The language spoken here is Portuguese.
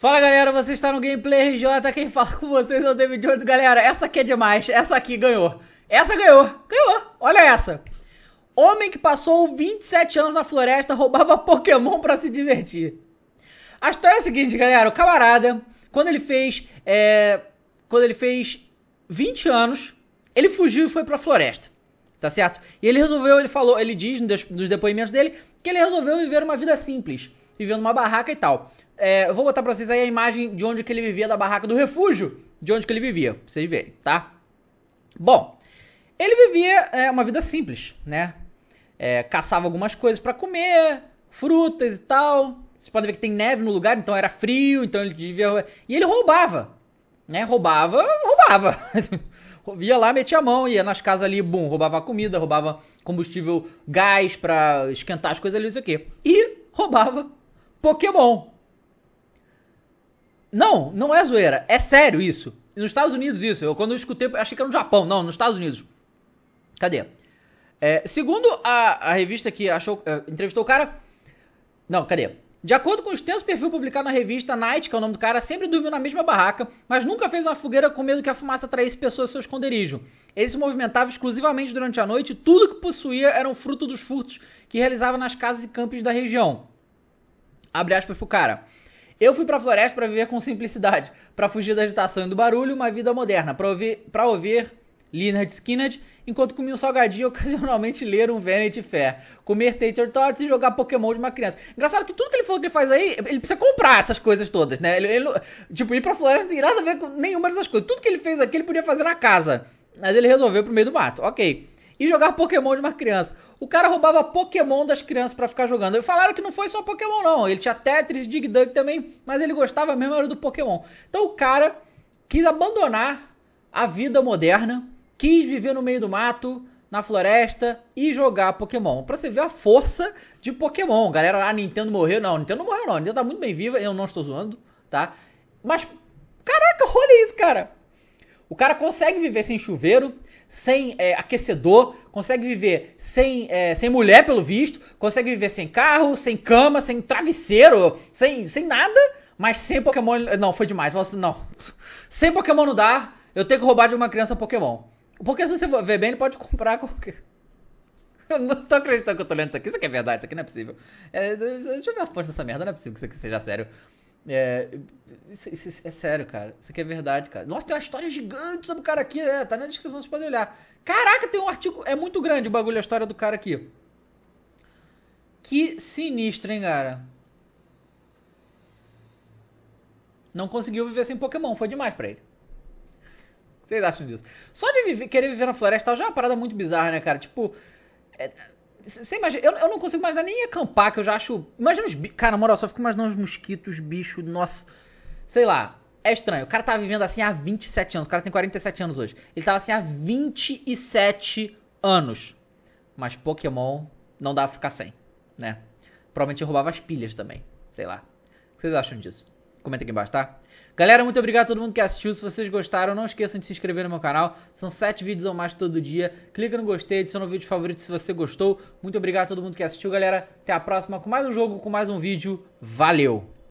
Fala galera, você está no Gameplay RJ, quem fala com vocês é o David Jones. Galera, essa aqui é demais, essa aqui ganhou. Essa ganhou, ganhou, olha essa. Homem que passou 27 anos na floresta roubava Pokémon para se divertir. A história é a seguinte, galera, o camarada, quando ele fez, é, quando ele fez 20 anos, ele fugiu e foi pra floresta, tá certo? E ele resolveu, ele falou, ele diz nos depoimentos dele, que ele resolveu viver uma vida simples, vivendo numa barraca e tal. É, eu vou botar pra vocês aí a imagem de onde que ele vivia, da barraca do refúgio, de onde que ele vivia, pra vocês verem, tá? Bom, ele vivia é, uma vida simples, né? É, caçava algumas coisas para comer, frutas e tal. Vocês podem ver que tem neve no lugar, então era frio, então ele devia. E ele roubava, né? Roubava, roubava. Via lá, metia a mão, ia nas casas ali, bum, roubava comida, roubava combustível, gás pra esquentar as coisas ali, isso aqui. E roubava Pokémon. Não, não é zoeira. É sério isso. Nos Estados Unidos, isso. Eu quando eu escutei, achei que era no Japão. Não, nos Estados Unidos. Cadê? É, segundo a, a revista que achou, é, entrevistou o cara. Não, cadê? De acordo com o extenso perfil publicado na revista, Night, que é o nome do cara, sempre dormiu na mesma barraca, mas nunca fez uma fogueira com medo que a fumaça atraísse pessoas ao seu esconderijo. Ele se movimentava exclusivamente durante a noite e tudo que possuía era um fruto dos furtos que realizava nas casas e campos da região. Abre aspas pro cara. Eu fui pra floresta para viver com simplicidade, para fugir da agitação e do barulho, uma vida moderna, para ouvir, para ouvir Leonard Skinner, enquanto comia um salgadinho e ocasionalmente ler um Vanity Fair, comer Tater Tots e jogar Pokémon de uma criança. Engraçado que tudo que ele falou que ele faz aí, ele precisa comprar essas coisas todas, né? Ele, ele tipo, ir pra floresta não tem nada a ver com nenhuma dessas coisas. Tudo que ele fez aqui ele podia fazer na casa, mas ele resolveu pro meio do mato, ok. E jogar Pokémon de uma criança. O cara roubava Pokémon das crianças para ficar jogando. E falaram que não foi só Pokémon, não. Ele tinha Tetris, Dig Dug também, mas ele gostava mesmo era do Pokémon. Então o cara quis abandonar a vida moderna, quis viver no meio do mato, na floresta e jogar Pokémon. Pra você ver a força de Pokémon. Galera, ah, Nintendo morreu. Não, Nintendo não morreu, não. Nintendo tá muito bem viva, eu não estou zoando, tá? Mas, caraca, olha isso, cara. O cara consegue viver sem chuveiro, sem é, aquecedor, consegue viver sem, é, sem mulher, pelo visto, consegue viver sem carro, sem cama, sem travesseiro, sem, sem nada, mas sem Pokémon. Não, foi demais. Não. Sem Pokémon não dá, eu tenho que roubar de uma criança Pokémon. Porque se você ver bem, ele pode comprar qualquer. Eu não tô acreditando que eu tô lendo isso aqui. Isso aqui é verdade, isso aqui não é possível. É, deixa eu ver a força dessa merda, não é possível que isso aqui seja sério. É, isso, isso, isso, é sério, cara. Isso aqui é verdade, cara. Nossa, tem uma história gigante sobre o cara aqui. né? tá na descrição, vocês podem olhar. Caraca, tem um artigo. É muito grande o bagulho, a história do cara aqui. Que sinistro, hein, cara. Não conseguiu viver sem Pokémon, foi demais pra ele. Vocês acham disso? Só de viver, querer viver na floresta já é uma parada muito bizarra, né, cara? Tipo. É, você imagina, eu, eu não consigo imaginar nem acampar, que eu já acho. Imagina os. Cara, na moral, só fico imaginando os mosquitos, bicho, nossa. Sei lá. É estranho. O cara tava tá vivendo assim há 27 anos. O cara tem 47 anos hoje. Ele tava assim há 27 anos. Mas Pokémon não dá pra ficar sem, né? Provavelmente roubava as pilhas também. Sei lá. O que vocês acham disso? comenta aqui embaixo, tá? Galera, muito obrigado a todo mundo que assistiu. Se vocês gostaram, não esqueçam de se inscrever no meu canal. São sete vídeos ou mais todo dia. Clica no gostei, adiciona o vídeo favorito se você gostou. Muito obrigado a todo mundo que assistiu, galera. Até a próxima com mais um jogo, com mais um vídeo. Valeu!